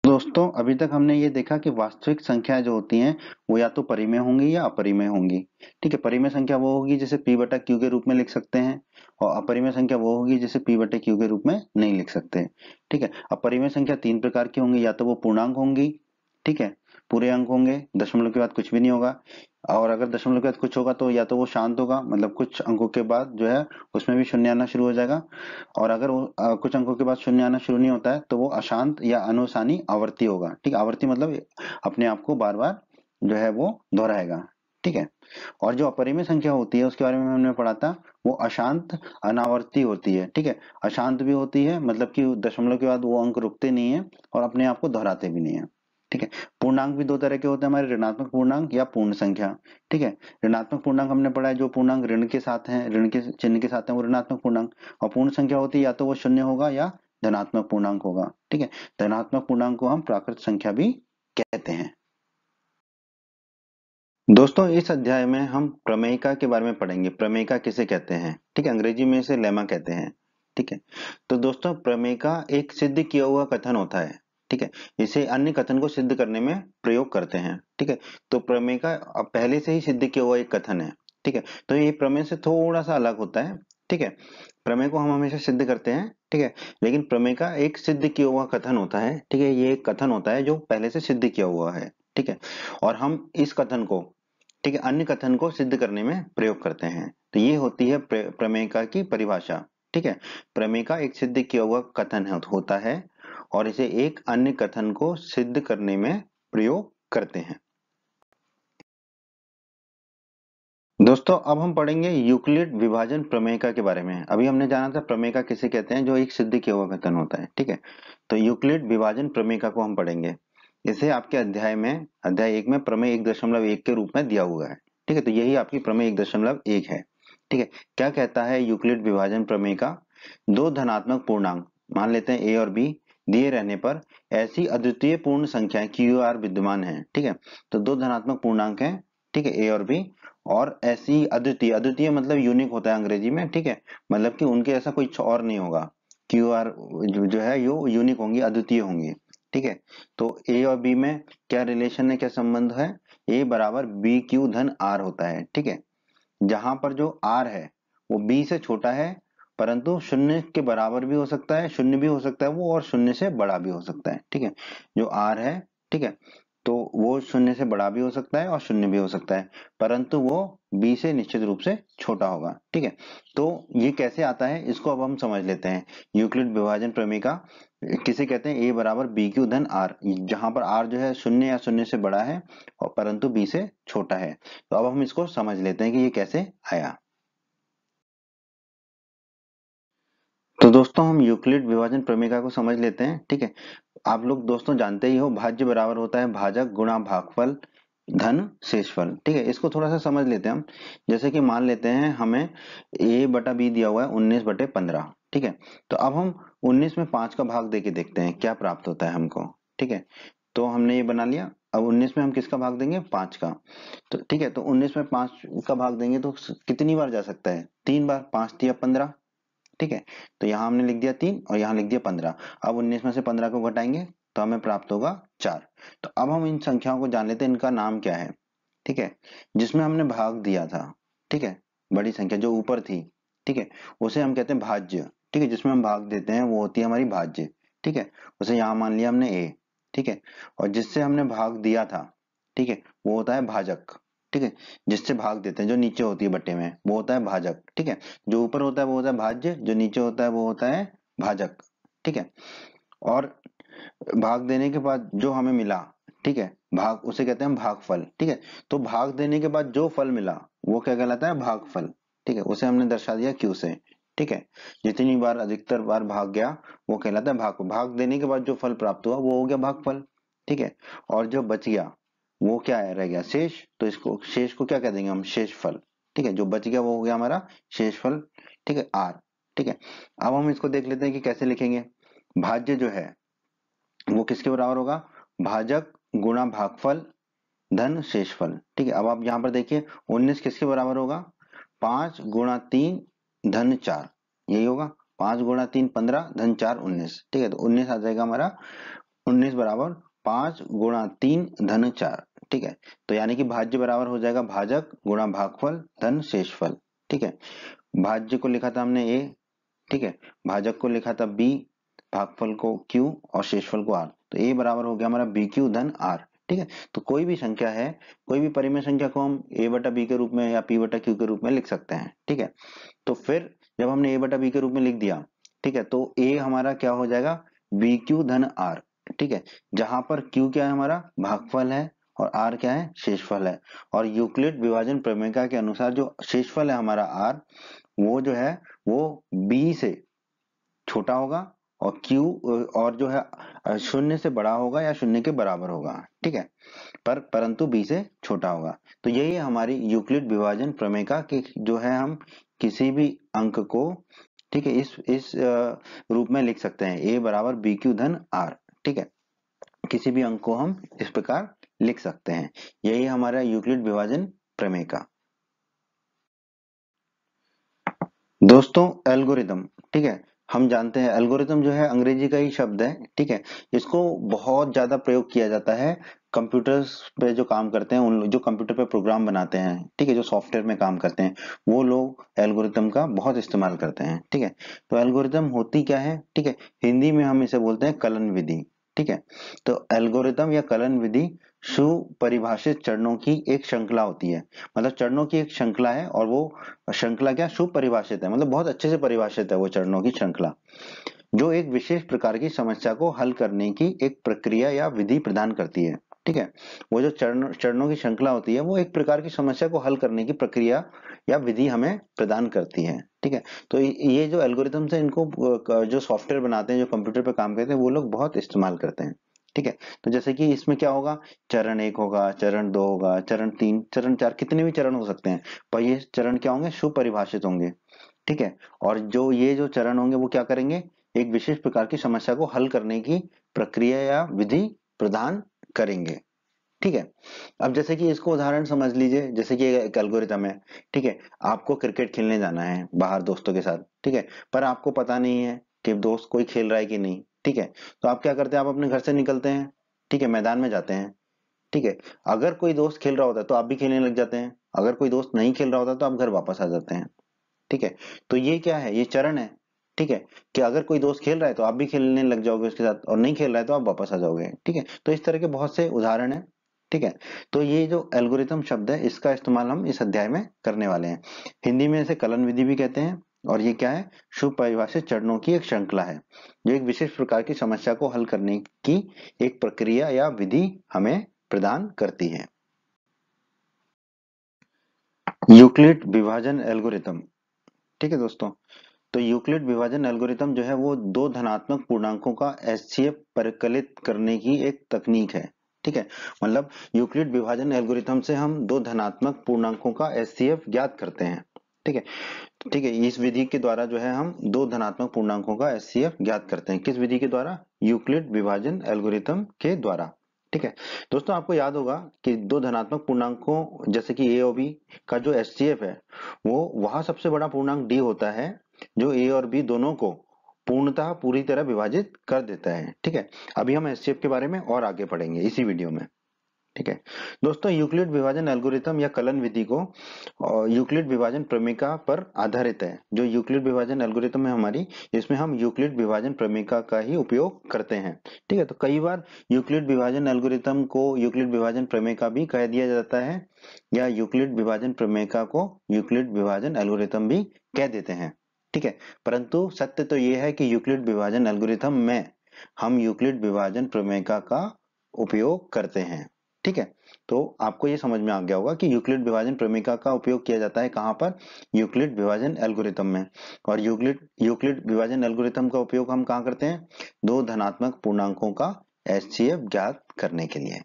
दोस्तों अभी तक हमने ये देखा कि वास्तविक संख्याएं जो होती हैं वो या तो परिमेय होंगी या अपरिमेय होंगी ठीक है परिमेय संख्या वो होगी जिसे p बटा क्यू के रूप में लिख सकते हैं और अपरिमेय संख्या वो होगी जिसे p बटे क्यू के रूप में नहीं लिख सकते ठीक है अपरिमेय संख्या तीन प्रकार की होंगी या तो वो पूर्णांक होंगी ठीक है पूरे अंक होंगे दशमलव के बाद कुछ भी नहीं होगा और अगर दशमलव के बाद कुछ होगा तो या तो वो शांत होगा मतलब कुछ अंकों के बाद जो है उसमें भी शून्य आना शुरू हो जाएगा और अगर आ, कुछ अंकों के बाद शून्य आना शुरू नहीं होता है तो वो अशांत या अनुसानी आवर्ती होगा ठीक आवर्ती मतलब अपने आप को बार बार जो है वो दोहराएगा ठीक है और जो अपरिमय संख्या होती है उसके बारे में हमने पढ़ा था वो अशांत अनावर्ती होती है ठीक है अशांत भी होती है मतलब कि दशमलव के बाद वो अंक रुकते नहीं है और अपने आप को दोहराते भी नहीं है ठीक है पूर्णांक भी दो तरह के होते हैं हमारे ऋणात्मक पूर्णांक या पूर्ण संख्या ठीक है ऋणात्मक पूर्णांक हमने पढ़ा है जो पूर्णांक ऋण के साथ हैं ऋण के चिन्ह के साथ हैं वो ऋणात्मक पूर्णांक और पूर्ण संख्या होती है या तो वो शून्य होगा या धनात्मक पूर्णांक होगा ठीक है धनात्मक पूर्णांक को हम प्राकृत संख्या भी कहते हैं दोस्तों इस अध्याय में हम प्रमेयिका के बारे में पढ़ेंगे प्रमेयिका किसे कहते हैं ठीक है अंग्रेजी में इसे लेमा कहते हैं ठीक है तो दोस्तों प्रमेयिका एक सिद्ध किया हुआ कथन होता है ठीक है इसे अन्य कथन को सिद्ध करने में प्रयोग करते हैं ठीक है तो प्रमेय का पहले से ही सिद्ध किया हुआ एक कथन है ठीक है तो ये प्रमेय से थोड़ा सा अलग होता है ठीक है प्रमेय को हम हमेशा सिद्ध करते हैं ठीक है लेकिन प्रमेय का एक सिद्ध किया हुआ कथन होता है ठीक है ये एक कथन होता है जो पहले से सिद्ध किया हुआ है ठीक है और हम इस कथन को ठीक है अन्य कथन को सिद्ध करने में प्रयोग करते हैं तो ये होती है प्रमेय का की परिभाषा ठीक है प्रमेय का एक सिद्ध किया हुआ कथन होता है और इसे एक अन्य कथन को सिद्ध करने में प्रयोग करते हैं दोस्तों अब हम पढ़ेंगे यूक्लिड विभाजन प्रमेयिका के बारे में अभी हमने जाना था प्रमेयिका किसे कहते हैं जो एक सिद्ध किया हुआ कथन होता है ठीक है तो यूक्लिड विभाजन प्रमेयिका को हम पढ़ेंगे इसे आपके अध्याय में अध्याय एक में प्रमेय एक दशमलव एक के रूप में दिया हुआ है ठीक है तो यही आपकी प्रमेय एक दशमलव एक है ठीक है क्या कहता है यूक्लिड विभाजन प्रमेय का दो धनात्मक पूर्णांक मान लेते हैं ए और बी दिए रहने पर ऐसी अद्वितीय पूर्ण संख्या क्यू आर विद्यमान है ठीक है तो दो धनात्मक पूर्णांक है ठीक है ए और बी और ऐसी अद्वितीय अद्वितीय मतलब यूनिक होता है अंग्रेजी में ठीक है मतलब कि उनके ऐसा कोई और नहीं होगा क्यू आर जो है यो यूनिक होंगी अद्वितीय होंगी ठीक है तो ए और बी में क्या रिलेशन है क्या संबंध है ए बराबर बी क्यू धन आर होता है ठीक है जहां पर जो आर है वो बी से छोटा है परंतु शून्य के बराबर भी हो सकता है शून्य भी हो सकता है वो और शून्य से बड़ा भी हो सकता है ठीक है जो आर है ठीक है तो वो शून्य से बड़ा भी हो सकता है और शून्य भी हो सकता है परंतु वो बी से निश्चित रूप से छोटा होगा ठीक है तो ये कैसे आता है इसको अब हम समझ लेते हैं यूक्लिड विभाजन प्रमेय का किसे कहते हैं ए बराबर बी क्यू धन आर जहां पर आर जो है शून्य या शून्य से बड़ा है और परंतु बी से छोटा है तो अब हम इसको समझ लेते हैं कि ये कैसे आया तो दोस्तों हम यूक्लिड विभाजन प्रमेय को समझ लेते हैं ठीक है आप लोग दोस्तों जानते ही हो भाज्य बराबर होता है भाजक गुणा भागफल धन शेषफल ठीक है इसको थोड़ा सा समझ लेते हैं हम जैसे कि मान लेते हैं हमें ए बटा बी दिया हुआ है उन्नीस बटे पंद्रह ठीक है तो अब हम उन्नीस में पांच का भाग दे के देखते हैं क्या प्राप्त होता है हमको ठीक है तो हमने ये बना लिया अब 19 में हम किसका भाग देंगे पांच का तो ठीक है तो 19 में पांच का भाग देंगे तो कितनी बार जा सकता है तीन बार पांच दिया पंद्रह ठीक है तो यहाँ हमने लिख दिया तीन और यहाँ लिख दिया पंद्रह अब उन्नीस में से पंद्रह को घटाएंगे तो हमें प्राप्त होगा चार तो अब हम इन संख्याओं को जान लेते हैं इनका नाम क्या है ठीक है जिसमें हमने भाग दिया था ठीक है बड़ी संख्या जो ऊपर थी ठीक है उसे हम कहते हैं भाज्य ठीक है जिसमें हम भाग देते हैं वो होती है हमारी भाज्य ठीक है उसे यहाँ मान लिया हमने ए ठीक है और जिससे हमने भाग दिया था ठीक है वो होता है भाजक ठीक है जिससे भाग देते हैं जो नीचे होती है बट्टे में वो होता है भाजक ठीक है जो ऊपर होता है वो होता है भाज्य जो नीचे होता है वो होता है भाजक ठीक है और भाग देने के बाद जो हमें मिला ठीक है भाग उसे कहते हैं भागफल ठीक है तो भाग देने के बाद जो फल मिला वो क्या कहलाता है भागफल ठीक है उसे हमने दर्शा दिया क्यू से ठीक है जितनी बार अधिकतर बार भाग गया वो कहलाता है भाग भाग देने के बाद जो फल प्राप्त हुआ वो हो गया भागफल ठीक है और जो बच गया वो क्या है रह गया शेष तो इसको शेष को क्या कह देंगे हम शेष फल ठीक है जो बच गया वो हो गया हमारा शेष फल ठीक है आर ठीक है अब हम इसको देख लेते हैं कि कैसे लिखेंगे भाज्य जो है वो किसके बराबर होगा भाजक गुणा भागफल धन शेषफल ठीक है अब आप यहां पर देखिए 19 किसके बराबर होगा पांच गुणा तीन धन चार यही होगा पांच गुणा तीन पंद्रह धन चार उन्नीस ठीक है तो उन्नीस आ जाएगा हमारा उन्नीस बराबर पांच गुणा तीन धन चार ठीक है तो यानी कि भाज्य बराबर हो जाएगा भाजक गुणा भागफल धन शेषफल ठीक है भाज्य को लिखा था हमने ए ठीक है भाजक को लिखा था बी भागफल को क्यू और शेषफल को आर तो ए बराबर हो गया हमारा बी क्यू धन आर ठीक है तो कोई भी संख्या है कोई भी परिमेय संख्या को हम ए बटा बी के रूप में या पी बटा क्यू के रूप में लिख सकते हैं ठीक है तो फिर जब हमने ए बटा बी के रूप में लिख दिया ठीक है तो ए हमारा क्या हो जाएगा बी क्यू धन आर ठीक है जहां पर क्यू क्या है हमारा भागफल है और आर क्या है शेषफल है और यूक्लिड विभाजन प्रमेका के अनुसार जो शेषफल है हमारा आर वो जो है वो बी से छोटा होगा और क्यू और जो है शून्य से बड़ा होगा या शून्य के बराबर होगा ठीक है पर परंतु बी से छोटा होगा तो यही हमारी यूक्लिड विभाजन प्रमेका कि जो है हम किसी भी अंक को ठीक है इस इस रूप में लिख सकते हैं ए बराबर बी क्यू धन आर ठीक है किसी भी अंक को हम इस प्रकार लिख सकते हैं यही हमारा यूक्लिड विभाजन प्रमेय का दोस्तों एल्गोरिदम ठीक है हम जानते हैं एल्गोरिदम जो है अंग्रेजी का ही शब्द है ठीक है इसको बहुत ज्यादा प्रयोग किया जाता है कंप्यूटर्स पे जो काम करते हैं उन जो कंप्यूटर पे प्रोग्राम बनाते हैं ठीक है जो सॉफ्टवेयर में काम करते हैं वो लोग एल्गोरिदम का बहुत इस्तेमाल करते हैं ठीक है तो एल्गोरिदम होती क्या है ठीक है हिंदी में हम इसे बोलते हैं कलन विधि ठीक है तो एल्गोरिदम या कलन विधि सुपरिभाषित चरणों की एक श्रृंखला होती है मतलब चरणों की एक श्रृंखला है और वो श्रृंखला क्या सुपरिभाषित है मतलब बहुत अच्छे से परिभाषित है वो चरणों की श्रृंखला जो एक विशेष प्रकार की समस्या को हल करने की एक प्रक्रिया या विधि प्रदान करती है ठीक है वो जो चरण चरणों की श्रृंखला होती है वो एक प्रकार की समस्या को हल करने की प्रक्रिया या विधि हमें प्रदान करती है ठीक है तो ये जो एल्गोरिथम्स है इनको जो सॉफ्टवेयर बनाते हैं जो कंप्यूटर पर काम करते हैं वो लोग बहुत इस्तेमाल करते हैं ठीक है तो जैसे कि इसमें क्या होगा चरण एक होगा चरण दो होगा चरण तीन चरण चार कितने भी चरण हो सकते हैं पर ये चरण क्या होंगे सुपरिभाषित होंगे ठीक है और जो ये जो चरण होंगे वो क्या करेंगे एक विशेष प्रकार की समस्या को हल करने की प्रक्रिया या विधि प्रदान करेंगे ठीक है अब जैसे कि इसको उदाहरण समझ लीजिए जैसे कि एक एल्गोरिथम है ठीक है आपको क्रिकेट खेलने जाना है बाहर दोस्तों के साथ ठीक है पर आपको पता नहीं है कि दोस्त कोई खेल रहा है कि नहीं ठीक है तो आप क्या करते हैं आप अपने घर से निकलते हैं ठीक है मैदान में जाते हैं ठीक है अगर कोई दोस्त खेल रहा होता है तो आप भी खेलने लग जाते हैं अगर कोई दोस्त नहीं खेल रहा होता तो आप घर वापस आ जाते हैं ठीक है तो ये क्या है ये चरण है ठीक है कि अगर कोई दोस्त खेल रहा है तो आप भी खेलने लग जाओगे उसके साथ और नहीं खेल रहा है तो आप वापस आ जाओगे ठीक है तो इस तरह के बहुत से उदाहरण है ठीक है तो ये जो एल्गोरिथम शब्द है इसका इस्तेमाल हम इस अध्याय में करने वाले हैं हिंदी में इसे कलन विधि भी कहते हैं और ये क्या है सुपरिभाषित चरणों की एक श्रृंखला है जो एक विशेष प्रकार की समस्या को हल करने की एक प्रक्रिया या विधि हमें प्रदान करती है यूक्लिड विभाजन एल्गोरिथम ठीक है दोस्तों तो यूक्लिड विभाजन एल्गोरिथम जो है वो दो धनात्मक पूर्णांकों का एस परिकलित करने की एक तकनीक है ठीक है मतलब यूक्लिड विभाजन एल्गोरिथम से हम दो धनात्मक पूर्णांकों का एस ज्ञात करते हैं ठीक है ठीक है इस विधि के द्वारा जो है हम दो धनात्मक पूर्णांकों का एस ज्ञात करते हैं किस विधि के द्वारा यूक्लिड विभाजन एल्गोरिथम के द्वारा ठीक है दोस्तों आपको याद होगा कि दो धनात्मक पूर्णांकों जैसे कि ए और बी का जो एस है वो वहां सबसे बड़ा पूर्णांक डी होता है जो ए और बी दोनों को पूर्णतः पूरी तरह विभाजित कर देता है ठीक है अभी हम एस के बारे में और आगे पढ़ेंगे इसी वीडियो में ठीक है दोस्तों यूक्लिड विभाजन एल्गोरिथम या कलन विधि को यूक्लिड विभाजन प्रमिका पर आधारित है जो यूक्लिड विभाजन एल्गोरिथम है हमारी इसमें हम यूक्लिड विभाजन प्रमिका का ही उपयोग करते हैं ठीक है तो कई बार यूक्लिड विभाजन एल्गोरिथम को यूक्लिड विभाजन प्रमिका भी कह दिया जाता है या यूक्लिड विभाजन प्रमिका को यूक्लिड विभाजन एल्गोरिथम भी कह देते हैं ठीक है परंतु सत्य तो यह है कि यूक्लिड विभाजन एल्गोरिथम में हम यूक्लिड विभाजन प्रमेका का उपयोग करते हैं ठीक है तो आपको ये समझ में आ गया होगा कि यूक्लिड विभाजन प्रेमिका का उपयोग किया जाता है कहाँ पर यूक्लिड विभाजन एल्गोरिथम में और यूक्लिड यूक्लिड विभाजन एल्गोरिथम का उपयोग हम कहा करते हैं दो धनात्मक पूर्णांकों का एस ज्ञात करने के लिए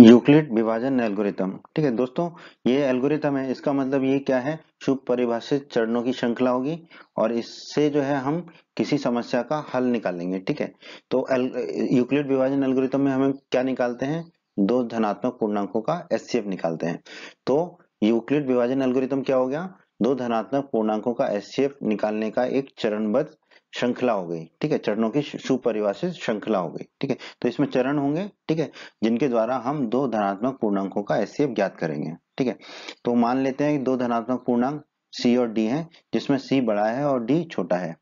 यूक्लिड विभाजन एल्गोरिथम ठीक है दोस्तों ये एल्गोरिथम है इसका मतलब ये क्या है शुभ परिभाषित चरणों की श्रृंखला होगी और इससे जो है हम किसी समस्या का हल निकालेंगे ठीक है तो यूक्लिड विभाजन एल्गोरिथम में हमें क्या निकालते हैं दो धनात्मक पूर्णांकों का एस निकालते हैं तो यूक्लिड विभाजन एल्गोरिथम क्या हो गया दो धनात्मक पूर्णांकों का एस निकालने का एक चरणबद्ध श्रृंखला हो गई ठीक है चरणों की सुपरिभाषित श्रृंखला हो गई ठीक है तो इसमें चरण होंगे ठीक है जिनके द्वारा हम दो धनात्मक पूर्णांकों का एस ज्ञात करेंगे ठीक है तो मान लेते हैं दो धनात्मक पूर्णांक सी और डी है जिसमें सी बड़ा है और डी छोटा है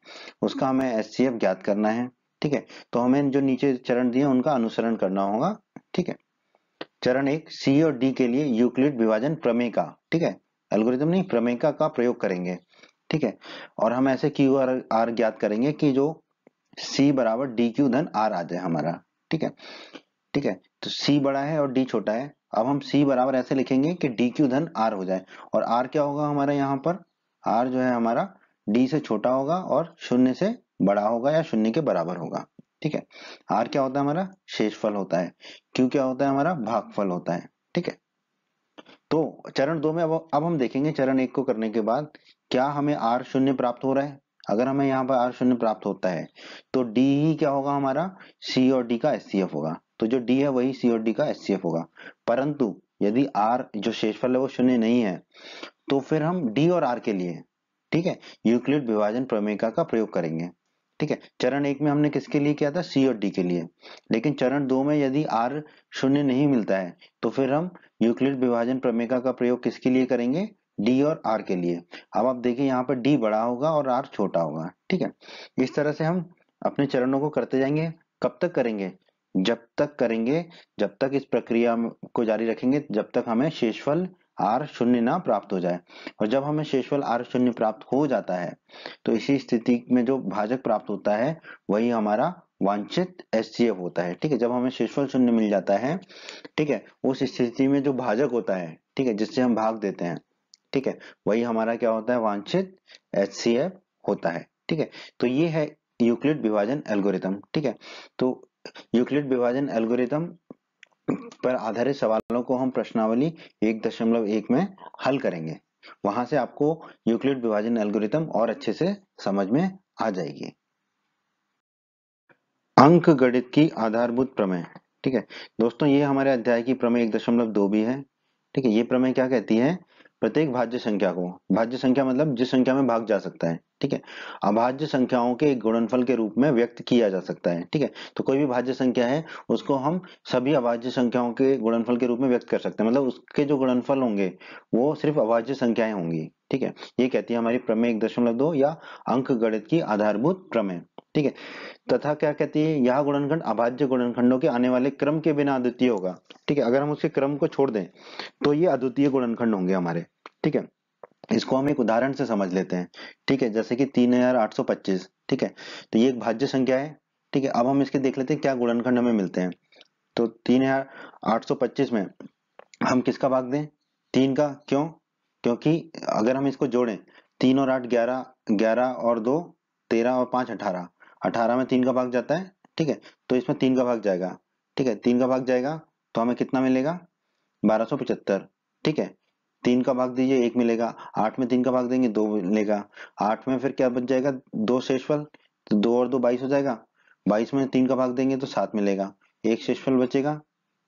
उसका हमें एस ज्ञात करना है ठीक है तो हमें जो नीचे चरण दिए उनका अनुसरण करना होगा ठीक है चरण एक सी और डी के लिए यूक्लिड विभाजन प्रमेय का ठीक है एल्गोरिदम नहीं प्रमेका का प्रयोग करेंगे ठीक है और हम ऐसे क्यू आर आर ज्ञात करेंगे कि जो सी बराबर डी क्यू धन आर आ जाए हमारा ठीक है ठीक है तो सी बड़ा है और डी छोटा है अब हम सी बराबर ऐसे लिखेंगे कि डी क्यू धन आर हो जाए और आर क्या होगा हमारा यहाँ पर आर जो है हमारा डी से छोटा होगा और शून्य से बड़ा होगा या शून्य के बराबर होगा ठीक है आर क्या होता है हमारा शेषफल होता है क्यू क्या होता है हमारा भागफल होता है ठीक है तो चरण दो में अब अब हम देखेंगे चरण एक को करने के बाद क्या हमें आर शून्य प्राप्त हो रहा है अगर हमें यहाँ पर आर शून्य प्राप्त होता है तो डी ही क्या होगा हमारा सी और डी का एस होगा तो जो डी है वही सी और डी का एस होगा परंतु यदि आर जो शेषफल है वो शून्य नहीं है तो फिर हम डी और आर के लिए ठीक है यूक्लिड विभाजन प्रमेका का प्रयोग करेंगे ठीक है चरण एक में हमने किसके लिए किया था सी और डी के लिए लेकिन चरण दो में यदि आर शून्य नहीं मिलता है तो फिर हम यूक्लिड विभाजन प्रमेका का प्रयोग किसके लिए करेंगे डी और आर के लिए अब आप देखिए यहाँ पर डी बड़ा होगा और आर छोटा होगा ठीक है इस तरह से हम अपने चरणों को करते जाएंगे कब तक करेंगे जब तक करेंगे जब तक इस प्रक्रिया को जारी रखेंगे जब तक हमें शेषफल आर शून्य ना प्राप्त हो जाए और जब हमें शेषफल आर शून्य प्राप्त हो जाता है तो इसी स्थिति में जो भाजक प्राप्त होता है वही हमारा वांछित एस होता है ठीक है जब हमें शेषफल शून्य मिल जाता है ठीक है उस स्थिति में जो भाजक होता है ठीक है जिससे हम भाग देते हैं ठीक है वही हमारा क्या होता है वांछित एच होता है ठीक है तो ये है यूक्लिड विभाजन एल्गोरिथम ठीक है तो यूक्लिड विभाजन एल्गोरिथम पर आधारित सवालों को हम प्रश्नावली एक दशमलव एक में हल करेंगे वहां से आपको यूक्लिड विभाजन एल्गोरिथम और अच्छे से समझ में आ जाएगी अंक गणित की आधारभूत प्रमेय ठीक है दोस्तों ये हमारे अध्याय की प्रमेय एक दशमलव दो भी है ठीक है ये प्रमेय क्या कहती है प्रत्येक भाज्य संख्या को भाज्य संख्या मतलब जिस संख्या में भाग जा सकता है ठीक है अभाज्य संख्याओं के गुणनफल के रूप में व्यक्त किया जा सकता है ठीक है तो कोई भी भाज्य संख्या है उसको हम सभी अभाज्य संख्याओं के गुणनफल के रूप में व्यक्त कर सकते हैं मतलब उसके जो गुणनफल होंगे वो सिर्फ अभाज्य संख्याएं होंगी ठीक है ये कहती है हमारी प्रमेय एक दशमलव दो या अंक गणित की आधारभूत प्रमेय ठीक है तथा क्या कहती है यह गुणनखंड अभाज्य गुणनखंडों के आने वाले क्रम के बिना अद्वितीय होगा ठीक है अगर हम उसके क्रम को छोड़ दें तो ये अद्वितीय गुणनखंड होंगे हमारे ठीक है इसको हम एक उदाहरण से समझ लेते हैं ठीक है जैसे कि तीन हजार आठ सौ पच्चीस ठीक है तो ये एक भाज्य संख्या है ठीक है अब हम इसके देख लेते हैं क्या गुणनखंड हमें मिलते हैं तो तीन हजार आठ सौ पच्चीस में हम किसका भाग दें तीन का क्यों क्योंकि अगर हम इसको जोड़ें तीन और आठ ग्यारह ग्यारह और दो तेरह और पांच अठारह अठारह में तीन का भाग जाता है ठीक है तो इसमें तीन का भाग जाएगा ठीक है तीन का भाग जाएगा तो हमें कितना मिलेगा बारह ठीक है तीन का भाग दीजिए एक मिलेगा आठ में तीन का भाग देंगे दो मिलेगा आठ में फिर क्या बच जाएगा दो शेषफल तो दो और दो बाईस हो जाएगा बाईस में तीन का भाग देंगे तो सात मिलेगा एक शेषफल बचेगा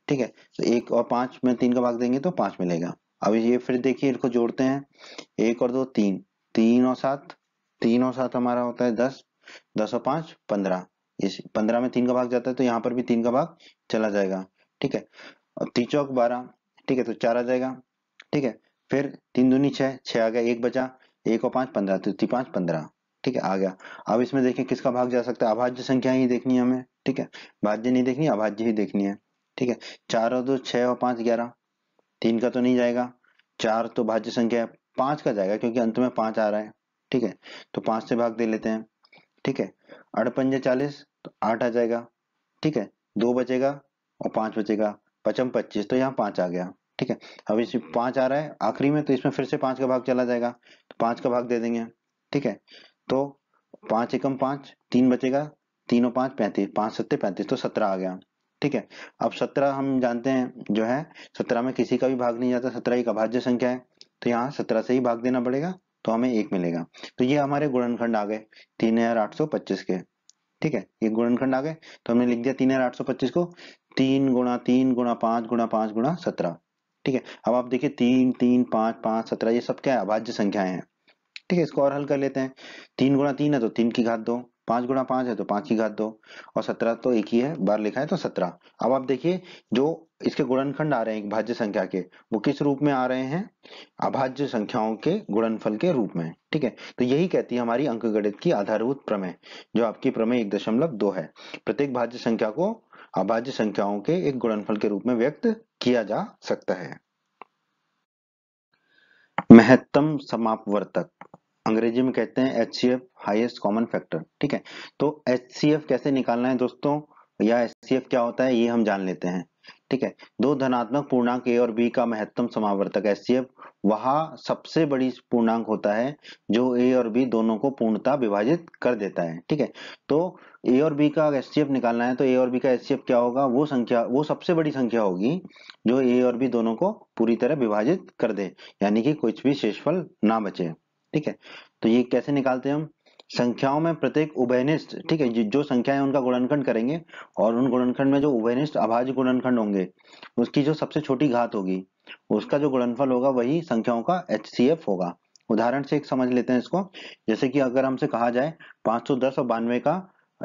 ठीक है तो एक और पांच में तीन का भाग देंगे तो पांच मिलेगा अब ये फिर देखिए इनको जोड़ते हैं एक और दो तीन तीन और सात तीन और सात हमारा होता है दस दस और पांच पंद्रह इस पंद्रह में तीन का भाग जाता है तो यहाँ पर भी तीन का भाग चला जाएगा ठीक है और तीन चौक बारह ठीक है तो चार आ जाएगा ठीक है फिर तीन दूनी छह छह आ गया एक बचा एक और पांच पंद्रह तो ती पंद्रह ठीक है आ गया अब इसमें देखें किसका भाग जा सकता है अभाज्य संख्या ही देखनी है हमें ठीक है भाज्य नहीं देखनी अभाज्य ही देखनी है ठीक है चार और दो छह और पांच ग्यारह तीन का तो नहीं जाएगा चार तो भाज्य संख्या है पांच का जाएगा क्योंकि अंत में पांच आ रहा है ठीक है तो पांच से भाग दे लेते हैं ठीक है आठ पंजे चालीस तो आठ आ जाएगा ठीक है दो बचेगा और पांच बचेगा पचम पच्चीस तो यहाँ पांच आ गया ठीक है अब इसमें पांच आ रहा है आखिरी में तो इसमें फिर से पांच का भाग चला जाएगा तो पांच का भाग दे देंगे ठीक है तो पांच एकम पांच तीन बचेगा तीनों पांच पैंतीस पांच सत्ते पैंतीस तो सत्रह आ गया ठीक है अब सत्रह हम जानते हैं जो है सत्रह में किसी का भी भाग नहीं जाता सत्रह एक अभाज्य संख्या है तो यहाँ सत्रह से ही भाग देना पड़ेगा तो हमें एक मिलेगा तो ये हमारे गुणनखंड आ गए तीन हजार आठ सौ पच्चीस के ठीक है ये गुणनखंड आ गए तो हमने लिख दिया तीन हजार आठ सौ पच्चीस को तीन गुणा तीन गुणा पांच गुणा पांच गुणा सत्रह ठीक है अब आप देखिए तीन तीन पांच पांच सत्रह ये सब क्या है अभाज्य संख्याएं हैं ठीक है इसको और हल कर लेते हैं तीन गुणा तीन है तो तीन की घात दो पांच गुणा पांच है तो पांच की घात दो और सत्रह तो एक ही है बार लिखा है तो सत्रह अब आप देखिए जो इसके गुणनखंड आ रहे हैं भाज्य संख्या के वो किस रूप में आ रहे हैं अभाज्य संख्याओं के गुणनफल के रूप में ठीक है तो यही कहती है हमारी अंकगणित की आधारभूत प्रमेय जो आपकी प्रमेय एक दशमलव दो है प्रत्येक भाज्य संख्या को अभाज्य संख्याओं के एक गुणनफल के रूप में व्यक्त किया जा सकता है महत्तम समापवर्तक अंग्रेजी में कहते हैं H C F highest common factor ठीक है तो एच सी एफ कैसे निकालना है दोस्तों या एच सी एफ क्या होता है ये हम जान लेते हैं ठीक है दो धनात्मक पूर्णांक ए और बी का महत्तम समावर्तक एच सी एफ वहा सबसे बड़ी पूर्णांक होता है जो ए और बी दोनों को पूर्णता विभाजित कर देता है ठीक है तो ए और बी का एस सी एफ निकालना है तो ए और बी का एस सी एफ क्या होगा वो संख्या वो सबसे बड़ी संख्या होगी जो ए और बी दोनों को पूरी तरह विभाजित कर दे यानी कि कुछ भी शेषफल ना बचे ठीक है तो ये कैसे निकालते हैं हम संख्याओं में प्रत्येक उभयनिष्ठ ठीक है जो संख्या है उनका गुणनखंड करेंगे और उन गुणनखंड में जो उभयनिष्ठ अभाज्य गुणनखंड होंगे उसकी जो सबसे छोटी घात होगी उसका जो गुणनफल होगा वही संख्याओं का एच होगा उदाहरण से एक समझ लेते हैं इसको जैसे कि अगर हमसे कहा जाए 510 और बानवे का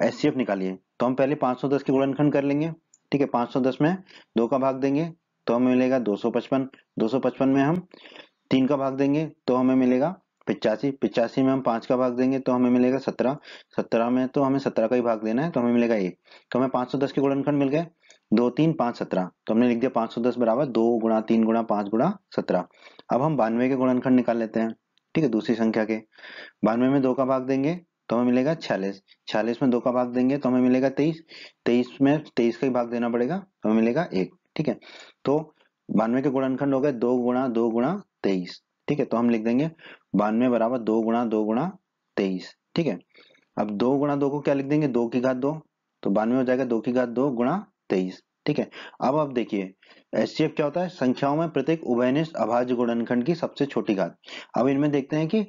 एच निकालिए तो हम पहले 510 के गुणनखंड कर लेंगे ठीक है 510 में दो का भाग देंगे तो हमें मिलेगा 255 255 में हम तीन का भाग देंगे तो हमें मिलेगा पिचासी पिचासी में हम पाँच का भाग देंगे तो हमें मिलेगा सत्रह सत्रह में तो हमें सत्रह का ही भाग देना है तो हमें मिलेगा एक तो हमें पाँच सौ दस के गुणनखंड मिल गए दो तीन पाँच सत्रह तो हमने लिख दिया पाँच सौ दस बराबर दो गुणा तीन गुणा पाँच गुणा सत्रह अब हम बानवे के गुणनखंड निकाल लेते हैं ठीक है दूसरी संख्या के बानवे में दो का भाग देंगे तो हमें मिलेगा छियालीस छियालीस में दो का भाग देंगे तो हमें मिलेगा तेईस तेईस में तेईस का ही भाग देना पड़ेगा तो हमें मिलेगा एक ठीक है तो बानवे के गुणनखंड हो गए दो गुणा दो गुणा तेईस ठीक है तो हम लिख देंगे बानवे बराबर दो गुणा दो गुणा तेईस ठीक है अब दो गुणा दो को क्या लिख देंगे दो की घात दो तो बानवे हो जाएगा दो की घात दो गुणा तेईस ठीक है अब आप देखिए एस क्या होता है संख्याओं में प्रत्येक उभयनिष्ठ अभाज्य गुणनखंड की सबसे छोटी घात अब इनमें देखते हैं कि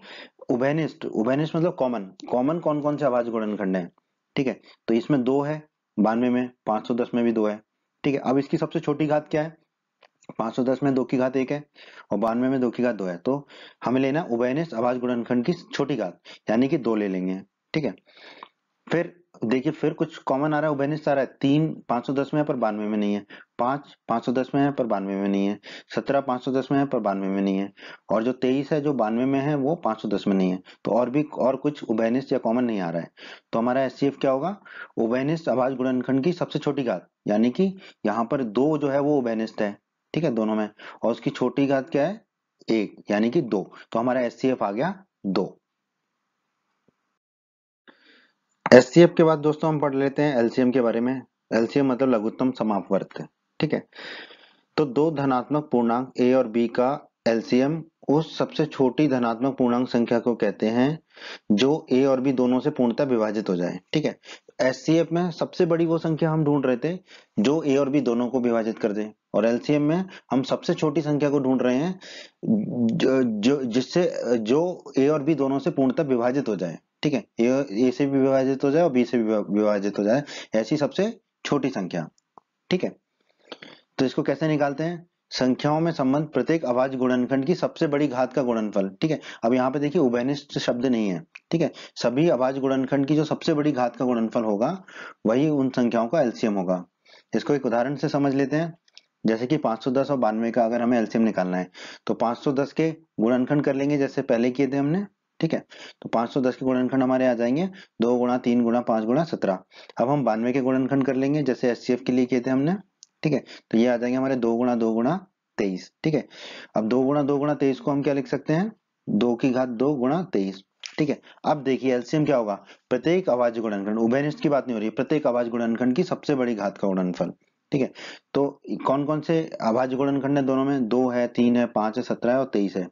उभयनिष्ठ उभयनिष्ठ मतलब कॉमन कॉमन कौन कौन से अभाज्य गुणनखंड है ठीक है तो इसमें दो है बानवे में पांच सौ दस में भी दो है ठीक है अब इसकी सबसे छोटी घात क्या है पांच सौ दस में दो की घात एक है और बानवे में दो की घात दो है तो हमें लेना उभयनिष्ठ आवाज गुणनखंड की छोटी घात यानी कि दो ले लेंगे ठीक है फिर देखिए फिर कुछ कॉमन आ रहा है उभयनिष्ठ आ रहा है तीन पांच सौ दस में है पर बानवे में नहीं है पांच पांच सौ दस में है पर बानवे में नहीं है सत्रह पांच सौ दस में है पर बानवे में नहीं है और जो तेईस है जो बानवे में है वो पांच सौ दस में नहीं है तो और भी और कुछ उभयनिष्ठ या कॉमन नहीं आ रहा है तो हमारा एस क्या होगा उभयनिष्ठ आवाज गुणनखंड की सबसे छोटी घात यानी कि यहाँ पर दो जो है वो उभयनिष्ठ है ठीक है दोनों में और उसकी छोटी घात क्या है एक यानी कि दो तो हमारा एस आ गया दो एस के बाद दोस्तों हम पढ़ लेते हैं एलसीएम के बारे में एलसीएम मतलब लघुत्तम समापवर्त ठीक है तो दो धनात्मक पूर्णांक ए और बी का एलसीएम उस सबसे छोटी धनात्मक पूर्णांक संख्या को कहते हैं जो ए और बी दोनों से पूर्णता विभाजित हो जाए ठीक है एस में सबसे बड़ी वो संख्या हम ढूंढ रहे थे जो ए और बी दोनों को विभाजित कर दे और एलसीएम में हम सबसे छोटी संख्या को ढूंढ रहे हैं जो, जो जिससे जो ए और बी दोनों से पूर्णतः विभाजित हो जाए ठीक है ए से भी विभाजित हो जाए और बी से भी विभाजित हो जाए ऐसी सबसे छोटी संख्या ठीक है तो इसको कैसे निकालते हैं संख्याओं में संबंध प्रत्येक अभाज्य गुणनखंड की सबसे बड़ी घात का गुणनफल ठीक है अब यहाँ पे देखिए उभयनिष्ठ शब्द नहीं है ठीक है सभी अभाज्य गुणनखंड की जो सबसे बड़ी घात का गुणनफल होगा वही उन संख्याओं का एलसीएम होगा इसको एक उदाहरण से समझ लेते हैं जैसे कि 510 और बानवे का अगर हमें एल्सियम निकालना है तो 510 के गुणनखंड कर लेंगे जैसे पहले किए थे हमने ठीक है तो 510 के गुणनखंड हमारे आ जाएंगे दो गुणा तीन गुणा पांच गुणा सत्रह अब हम बानवे के गुणनखंड कर लेंगे जैसे एस के लिए किए थे हमने ठीक है तो ये आ जाएंगे हमारे दो गुणा दो गुणा तेईस ठीक है अब दो गुणा दो गुणा तेईस को हम क्या लिख सकते हैं दो की घात दो गुणा तेईस ठीक है अब देखिए एल्सियम क्या होगा प्रत्येक आवाज गुणनखंड उभयनिष्ठ की बात नहीं हो रही है प्रत्येक आवाज गुणनखंड की सबसे बड़ी घात का गुणनफल ठीक है तो कौन कौन से अभाज्य गुणन खंड है दोनों में दो है तीन है पांच है सत्रह है और तेईस है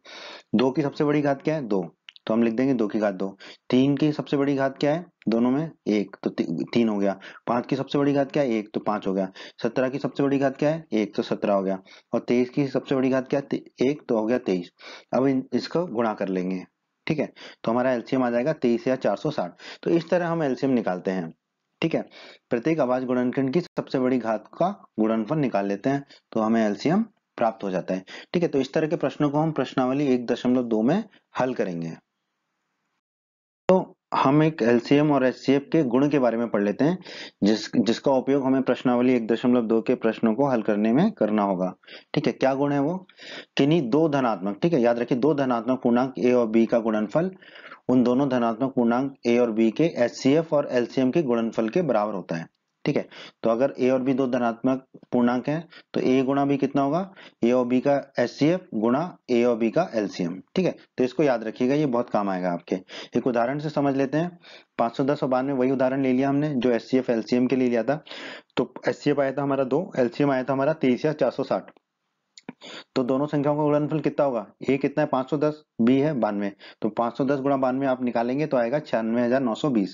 दो की सबसे बड़ी घात क्या है दो तो हम लिख देंगे दो की घात दो तीन की सबसे बड़ी घात क्या है दोनों में एक तो ती, तीन हो गया पांच की सबसे बड़ी घात क्या है एक तो पांच हो गया सत्रह की सबसे बड़ी घात क्या है एक तो सत्रह हो गया और तेईस की सबसे बड़ी घात क्या है एक तो हो गया तेईस अब इन, इसको गुणा कर लेंगे ठीक है तो हमारा एल्सियम आ जाएगा तेईस या चार सौ साठ तो इस तरह हम एल्सियम निकालते हैं ठीक है प्रत्येक आवाज गुणनखंड की सबसे बड़ी घात का गुणनफल निकाल लेते हैं तो हमें एलसीएम प्राप्त हो जाता है ठीक है तो इस तरह के प्रश्नों को हम प्रश्नावली एक दशमलव दो में हल करेंगे तो हम एक एलसीएम और एस के गुण के बारे में पढ़ लेते हैं जिस जिसका उपयोग हमें प्रश्नावली एक दशमलव दो के प्रश्नों को हल करने में करना होगा ठीक है क्या गुण है वो किन्हीं दो धनात्मक ठीक है याद रखिए दो धनात्मक पूर्णांक ए और बी का गुणनफल उन दोनों धनात्मक पूर्णांक ए और बी के एच और एलसीएम के गुणनफल के बराबर होता है ठीक है तो अगर ए और बी दो धनात्मक पूर्णांक हैं तो ए गुणा बी कितना होगा ए और बी का एच सी एफ गुणा ए और बी का एलसीएम ठीक है तो इसको याद रखिएगा ये बहुत काम आएगा आपके एक उदाहरण से समझ लेते हैं पांच सौ दस और बानवे वही उदाहरण ले लिया हमने जो एच सी एफ एलसीएम के लिए लिया था तो एच सी एफ आया था हमारा दो एलसीएम आया था हमारा तेईस या चार सौ साठ तो दोनों संख्याओं का गुणनफल कितना होगा ए कितना है 510 बी है बानवे तो 510 सौ दस गुणा बानवे आप निकालेंगे तो आएगा छियानवे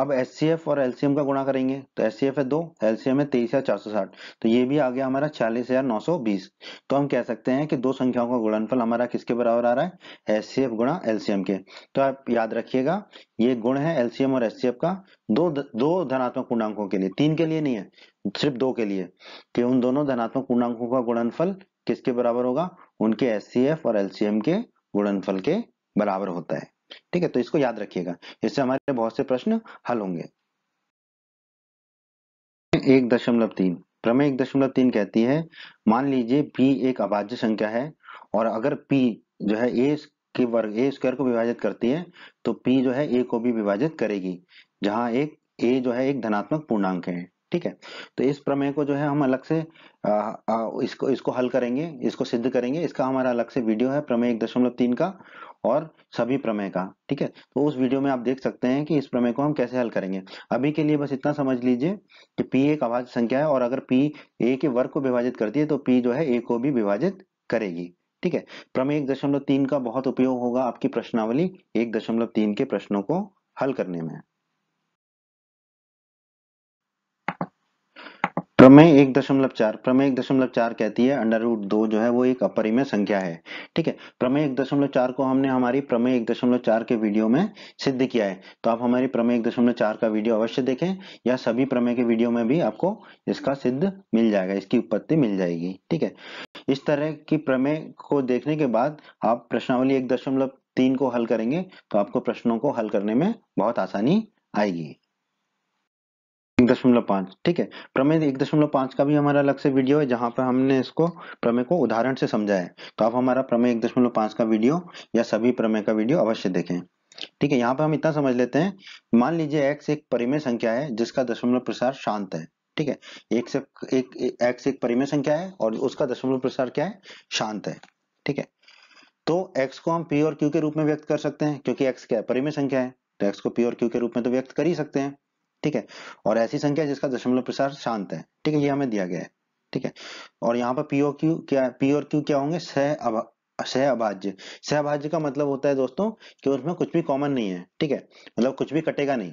अब एस और एलसीएम का गुणा करेंगे तो एस है दो एलसीएम है तेईस तो ये भी आ गया हमारा छियालीस तो हम कह सकते हैं कि दो संख्याओं का गुणनफल हमारा किसके बराबर आ रहा है एस गुणा एलसीएम के तो आप याद रखिएगा ये गुण है एलसीएम और एस का दो दो धनात्मक पूर्णांकों के लिए तीन के लिए नहीं है सिर्फ दो के लिए कि उन दोनों धनात्मक पूर्णांकों का गुणनफल किसके बराबर होगा उनके एस और एलसीएम के गुणनफल के बराबर होता है ठीक है तो इसको याद रखिएगा इससे हमारे बहुत से प्रश्न हल होंगे एक दशमलव तीन प्रमेय एक दशमलव तीन कहती है मान लीजिए p एक अभाज्य संख्या है और अगर p जो है a के वर्ग a स्क्वायर को विभाजित करती है तो p जो है a को भी विभाजित करेगी जहां एक ए जो है एक धनात्मक पूर्णांक है ठीक है तो इस प्रमेय को जो है हम अलग से आ, आ, इसको इसको हल करेंगे इसको सिद्ध करेंगे इसका हमारा अलग से वीडियो है प्रमेय एक दशमलव तीन का और सभी प्रमेय का ठीक है तो उस वीडियो में आप देख सकते हैं कि इस प्रमेय को हम कैसे हल करेंगे अभी के लिए बस इतना समझ लीजिए कि पी एक अभाज्य संख्या है और अगर पी ए के वर्ग को विभाजित करती है तो पी जो है ए को भी विभाजित करेगी ठीक है प्रमेय एक दशमलव तीन का बहुत उपयोग होगा आपकी प्रश्नावली एक दशमलव तीन के प्रश्नों को हल करने में प्रमेय एक दशमलव चार प्रमेय एक दशमलव चार कहती है अंडर रूट दो जो है वो एक अपरिमेय संख्या है ठीक है प्रमेय एक दशमलव चार को हमने हमारी प्रमेय एक दशमलव चार के वीडियो में सिद्ध किया है तो आप हमारी प्रमेय एक दशमलव चार का वीडियो अवश्य देखें या सभी प्रमेय के वीडियो में भी आपको इसका सिद्ध मिल जाएगा इसकी उत्पत्ति मिल जाएगी ठीक है इस तरह की प्रमेय को देखने के बाद आप प्रश्नावली एक दशमलव तीन को हल करेंगे तो आपको प्रश्नों को हल करने में बहुत आसानी आएगी दशमलव पांच ठीक है प्रमेय एक दशमलव पांच का भी हमारा अलग से वीडियो है जहां पर हमने इसको प्रमेय को उदाहरण से समझा है तो आप हमारा प्रमेय एक दशमलव पांच का वीडियो या सभी प्रमेय का वीडियो अवश्य देखें ठीक है यहाँ पर हम इतना समझ लेते हैं मान लीजिए एक्स एक परिमेय संख्या है जिसका दशमलव प्रसार शांत है ठीक है एक से एक एक्स एक परिमेय संख्या है और उसका दशमलव प्रसार क्या है शांत है ठीक है तो एक्स को हम पी और क्यू के रूप में व्यक्त कर सकते हैं क्योंकि एक्स क्या है परिमेय संख्या है तो एक्स को पी और क्यू के रूप में तो व्यक्त कर ही सकते हैं ठीक है और ऐसी संख्या जिसका दशमलव प्रसार शांत है ठीक है ये हमें दिया गया है ठीक है और यहाँ पर पीओ क्यू क्या पी और क्यू क्या होंगे सह सह अभाज्य सह अभाज्य का मतलब होता है दोस्तों कि उसमें कुछ भी कॉमन नहीं है ठीक है मतलब कुछ भी कटेगा नहीं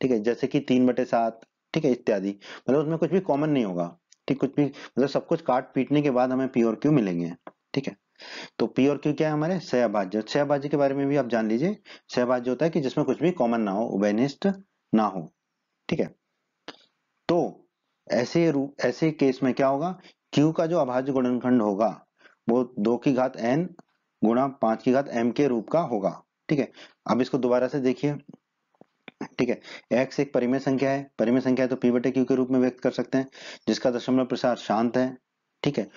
ठीक है जैसे कि तीन बटे सात ठीक है इत्यादि मतलब उसमें कुछ भी कॉमन नहीं होगा ठीक कुछ भी मतलब सब कुछ काट पीटने के बाद हमें पी और क्यू मिलेंगे ठीक है तो पी और क्यू क्या है हमारे सह अभाज्य सह अभाज्य के बारे में भी आप जान लीजिए सहभाज्य होता है कि जिसमें कुछ भी कॉमन ना हो उभयनिष्ठ ना हो ठीक है तो ऐसे रूप ऐसे केस में क्या होगा क्यू का जो अभाज्य गुणनखंड होगा वो दो की घात एन गुणा पांच की घात एम के रूप का होगा ठीक है अब इसको दोबारा से देखिए ठीक है एक्स एक परिमेय संख्या है परिमेय संख्या है तो p बटे क्यू के रूप में व्यक्त कर सकते हैं जिसका दशमलव प्रसार शांत है ठीक है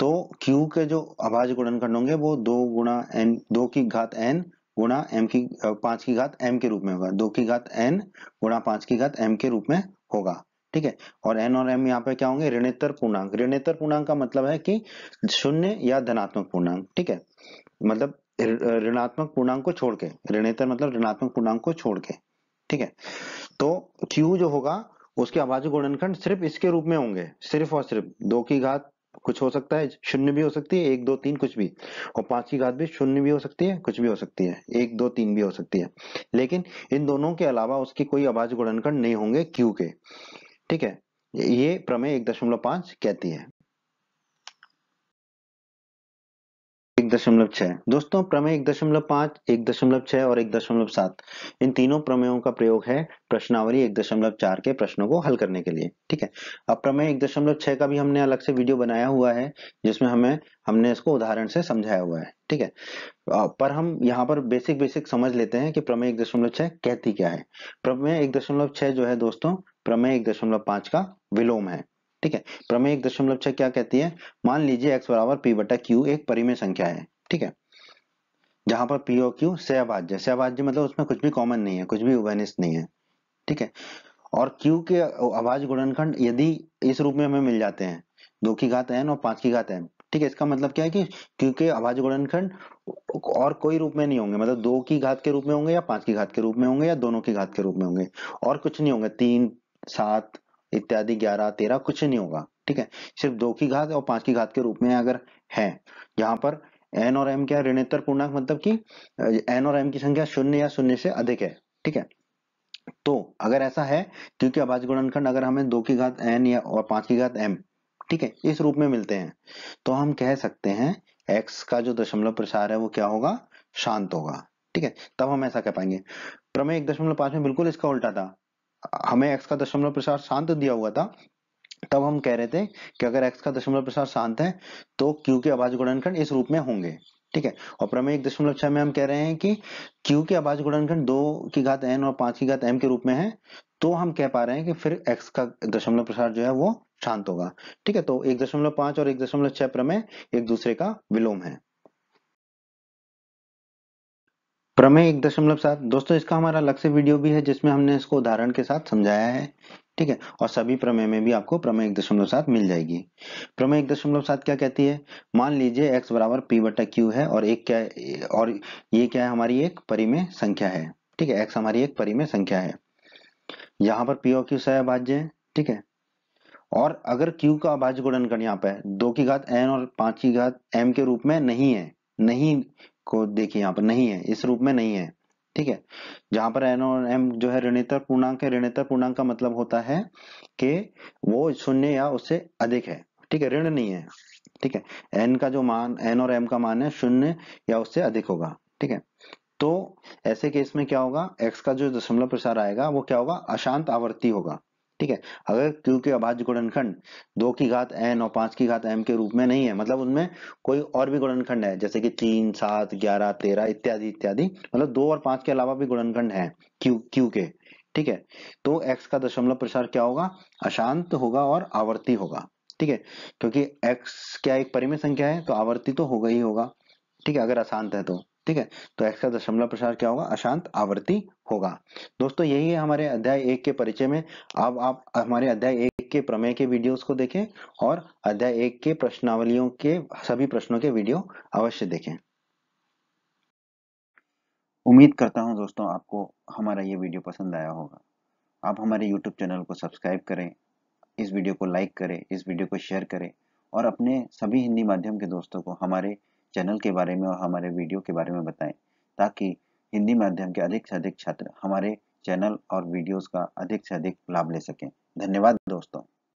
तो क्यू के जो अभाज्य गुणनखंड होंगे वो दो गुणा एन दो की घात एन गुणा एम की पांच की घात एम के रूप में होगा दो की घात एन गुणा पांच की घात एम के रूप में होगा ठीक है और एन और एम यहाँ पे क्या होंगे ऋणेतर पूर्णांक ऋणेतर पूर्णांक का मतलब है कि शून्य या धनात्मक पूर्णांक ठीक है मतलब ऋणात्मक पूर्णांक को छोड़ के ऋणेतर मतलब ऋणात्मक पूर्णांक को छोड़ के ठीक है तो क्यू जो होगा उसके आवाज गुणनखंड सिर्फ इसके रूप में होंगे सिर्फ और सिर्फ दो की घात कुछ हो सकता है शून्य भी हो सकती है एक दो तीन कुछ भी और पांच की घात भी शून्य भी हो सकती है कुछ भी हो सकती है एक दो तीन भी हो सकती है लेकिन इन दोनों के अलावा उसकी कोई आवाज गुणनखंड नहीं होंगे क्यू के ठीक है ये प्रमेय एक दशमलव पांच कहती है दशमलव छह दोस्तों प्रमेय एक दशमलव पांच एक दशमलव छह और एक दशमलव सात इन तीनों प्रमेयों का प्रयोग है प्रश्नावली एक दशमलव चार के प्रश्नों को हल करने के लिए ठीक है अब प्रमेय एक दशमलव छह का भी हमने अलग से वीडियो बनाया हुआ है जिसमें हमें हमने इसको उदाहरण से समझाया हुआ है ठीक है पर हम यहाँ पर बेसिक बेसिक समझ लेते हैं कि प्रमेय एक दशमलव छः कहती क्या है प्रमेय एक दशमलव छः जो है दोस्तों प्रमेय एक दशमलव पाँच का विलोम है ठीक है प्रमेय एक दशमलव छह क्या कहती है मान लीजिए एक्स बराबर पी बटा क्यू एक परिमेय संख्या है ठीक है जहां पर पी और क्यू सहभाज्य सहभाज्य मतलब उसमें कुछ भी कॉमन नहीं है कुछ भी उभयनिष्ठ नहीं है ठीक है और q के अभाज्य गुणनखंड यदि इस रूप में हमें मिल जाते हैं दो की घात n और पांच की घात n ठीक है इसका मतलब क्या है कि q के अभाज्य गुणनखंड और कोई रूप में नहीं होंगे मतलब दो की घात के रूप में होंगे या पांच की घात के रूप में होंगे या दोनों की घात के रूप में होंगे और कुछ नहीं होंगे तीन सात इत्यादि ग्यारह तेरह कुछ नहीं होगा ठीक है सिर्फ दो की घात और पांच की घात के रूप में अगर है यहाँ पर एन और एम क्या ऋणेतर पूर्णांक मतलब कि एन और एम की संख्या शून्य या शून्य से अधिक है ठीक है तो अगर ऐसा है क्योंकि अभाज्य गुणनखंड अगर हमें दो की घात एन या और पांच की घात एम ठीक है इस रूप में मिलते हैं तो हम कह सकते हैं एक्स का जो दशमलव प्रसार है वो क्या होगा शांत होगा ठीक है तब हम ऐसा कह पाएंगे प्रमेय एक दशमलव पांच में बिल्कुल इसका उल्टा था हमें एक्स का दशमलव प्रसार शांत दिया हुआ था तब हम कह रहे थे कि अगर एक्स का दशमलव प्रसार शांत है तो क्यू के आवाज गुणनखंड इस रूप में होंगे ठीक है और प्रमेय एक दशमलव छह में हम कह रहे हैं कि क्यू के आवाज गुणनखंड दो की घात एन और पांच की घात एम के रूप में है तो हम कह पा रहे हैं कि फिर एक्स का दशमलव प्रसार जो है वो शांत होगा ठीक है तो एक दशमलव पांच और एक दशमलव छह प्रमेय एक दूसरे का विलोम है प्रमेय एक दशमलव सात दोस्तों इसका हमारा लक्ष्य वीडियो भी है जिसमें हमने इसको उदाहरण के साथ समझाया है ठीक है और सभी प्रमेय में भी आपको प्रमेय एक दशमलव सात मिल जाएगी प्रमेय एक दशमलव सात क्या कहती है मान लीजिए x बराबर पी बटा क्यू है और एक क्या और ये क्या है हमारी एक परिमेय संख्या है ठीक है x हमारी एक परिमेय संख्या है यहाँ पर पी और क्यू अभाज्य है ठीक है और अगर क्यू का अभाज्य गुणनखंड यहाँ पे दो की घात एन और पांच की घात एम के रूप में नहीं है नहीं को देखिए यहाँ पर नहीं है इस रूप में नहीं है ठीक है जहां पर एन और एम जो है ऋणेतर पूर्णांक है ऋणेतर पूर्णांक का मतलब होता है कि वो शून्य या उससे अधिक है ठीक है ऋण नहीं है ठीक है एन का जो मान एन और एम का मान है शून्य या उससे अधिक होगा ठीक है तो ऐसे केस में क्या होगा एक्स का जो दशमलव प्रसार आएगा वो क्या होगा अशांत आवर्ती होगा ठीक है अगर क्यू के अभाज्य गुणनखंड दो की घात एन और पांच की घात एम के रूप में नहीं है मतलब उनमें कोई और भी गुणनखंड है जैसे कि तीन सात ग्यारह तेरह इत्यादि इत्यादि मतलब दो और पांच के अलावा भी गुणनखंड है क्यू क्यू के ठीक है तो एक्स का दशमलव प्रसार क्या होगा अशांत होगा और आवर्ती होगा ठीक है क्योंकि एक्स क्या एक परिमय संख्या है तो आवर्ती तो होगा ही होगा ठीक है अगर अशांत है तो ठीक है तो एक्स का दशमलव प्रसार क्या होगा अशांत आवृत्ति होगा दोस्तों यही है हमारे अध्याय एक के परिचय में अब आप हमारे अध्याय एक के प्रमेय के वीडियोस को देखें और अध्याय एक के प्रश्नावलियों के सभी प्रश्नों के वीडियो अवश्य देखें उम्मीद करता हूं दोस्तों आपको हमारा ये वीडियो पसंद आया होगा आप हमारे YouTube चैनल को सब्सक्राइब करें इस वीडियो को लाइक करें इस वीडियो को शेयर करें और अपने सभी हिंदी माध्यम के दोस्तों को हमारे चैनल के बारे में और हमारे वीडियो के बारे में बताएं ताकि हिंदी माध्यम के अधिक से अधिक छात्र हमारे चैनल और वीडियोस का अधिक से अधिक लाभ ले सकें धन्यवाद दोस्तों